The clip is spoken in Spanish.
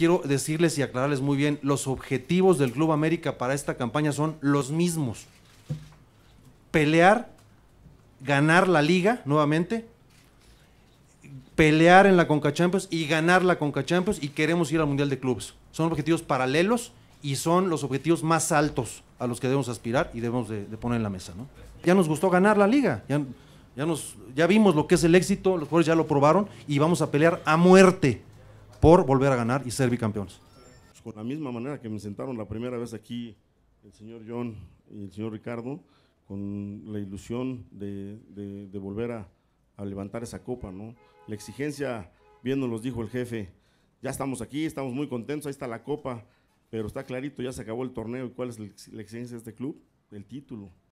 quiero decirles y aclararles muy bien, los objetivos del Club América para esta campaña son los mismos. Pelear, ganar la liga nuevamente, pelear en la Conca Champions y ganar la Conca Champions y queremos ir al Mundial de Clubes. Son objetivos paralelos y son los objetivos más altos a los que debemos aspirar y debemos de, poner en la mesa. ¿no? Ya nos gustó ganar la liga, ya, ya vimos lo que es el éxito, los jugadores ya lo probaron y vamos a pelear a muerte por volver a ganar y ser bicampeones. Pues con la misma manera que me sentaron la primera vez aquí el señor John y el señor Ricardo, con la ilusión de, volver a, levantar esa copa, ¿no? La exigencia, bien nos los dijo el jefe, ya estamos aquí, estamos muy contentos, ahí está la copa, pero está clarito, ya se acabó el torneo y cuál es la exigencia de este club, el título.